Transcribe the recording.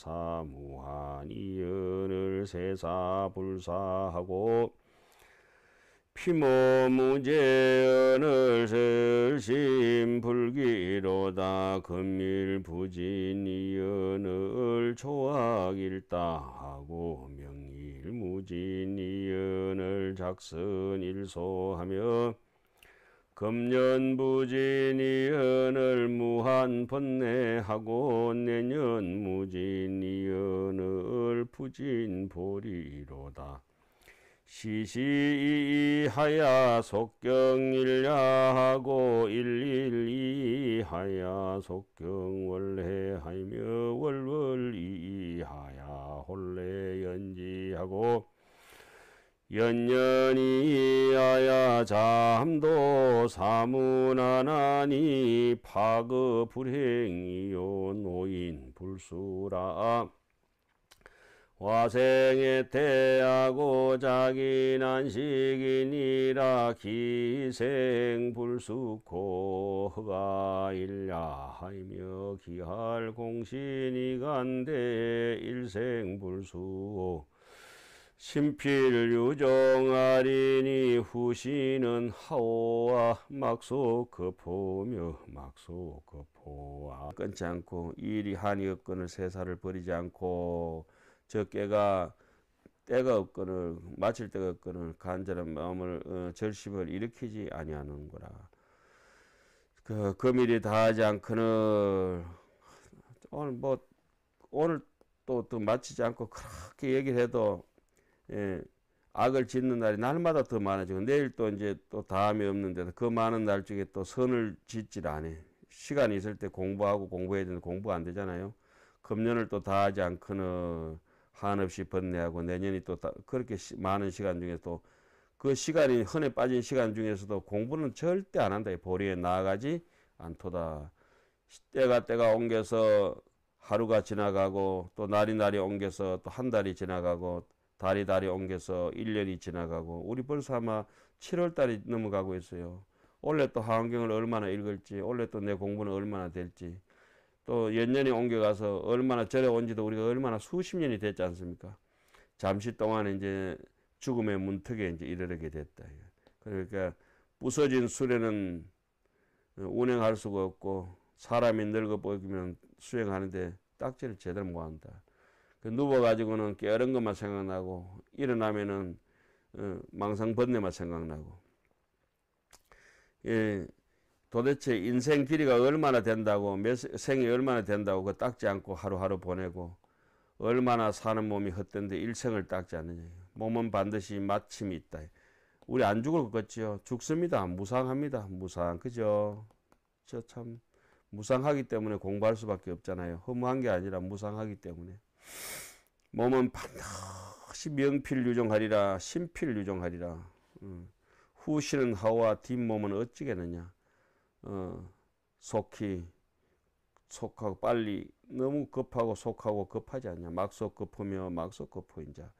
사무한 이연을 세사 불사하고 피모무제연을 세심 불기로다 금일부진이연을 초학일다하고 명일무진이연을 작선일소하며 금년부진이 은을 무한 번뇌하고 내년무진이 은을 부진보리로다. 시시이하야 속경일야하고 일일이하야 속경월해하며 월월이하야 홀레연지하고 연연히 하야 잠도 사문하나니 파급 불행이요 노인 불수라 화생에 태하고 자기 난식이니라 기생 불수코 허가 일야하며 기할 공신이 간대 일생 불수오 신필유정아리니 후시는 하오와 막소급포며 막소급포와 끊지 않고 일이 한이 없건을 세사를 버리지 않고 저 깨가 때가 없건을 마칠 때가 없건을 간절한 마음을 어, 절심을 일으키지 아니하는거라 그 금일이 다하지 않거늘 오늘 뭐 오늘 또, 또 마치지 않고 그렇게 얘기를 해도 예, 악을 짓는 날이 날마다 더 많아지고 내일 또 이제 또 다음이 없는데 그 많은 날 중에 또 선을 짓질 않아. 시간이 있을 때 공부하고 공부해야 되는데 공부가 안 되잖아요. 금년을 또 다 하지 않거나 한없이 번뇌하고 내년이 또 다, 그렇게 시, 많은 시간 중에 또 그 시간이 흔해 빠진 시간 중에서도 공부는 절대 안 한다. 보리에 나아가지 않도다. 때가 때가 옮겨서 하루가 지나가고 또 날이 날이 옮겨서 또 한 달이 지나가고 다리 다리 옮겨서 1년이 지나가고 우리 벌써 아마 7월 달이 넘어가고 있어요. 올해 또 하원경을 얼마나 읽을지, 올해 또 내 공부는 얼마나 될지, 또 연년이 옮겨가서 얼마나 절에 온지도 우리가 얼마나 수십 년이 됐지 않습니까? 잠시 동안 이제 죽음의 문턱에 이제 이르게 됐다. 그러니까 부서진 수레는 운행할 수가 없고 사람이 늙어 보이면 수행하는데 딱지를 제대로 못 한다. 그 누워가지고는 깨어른 것만 생각나고 일어나면은 어, 망상 번뇌만 생각나고 예, 도대체 인생 길이가 얼마나 된다고 몇, 생이 얼마나 된다고 그 닦지 않고 하루하루 보내고 얼마나 사는 몸이 헛된데 일생을 닦지 않느냐 몸은 반드시 마침이 있다 우리 안 죽을 것 같지요 죽습니다 무상합니다 무상 그죠 저 참 무상하기 때문에 공부할 수밖에 없잖아요 허무한 게 아니라 무상하기 때문에 몸은 반드시 명필 유종하리라 신필 유종하리라 어. 음. 후신는 하와 뒷몸은 어찌겠느냐 어, 속히 속하고 빨리 너무 급하고 속하고 급하지 않냐 막속 급하며 막속 급호 인자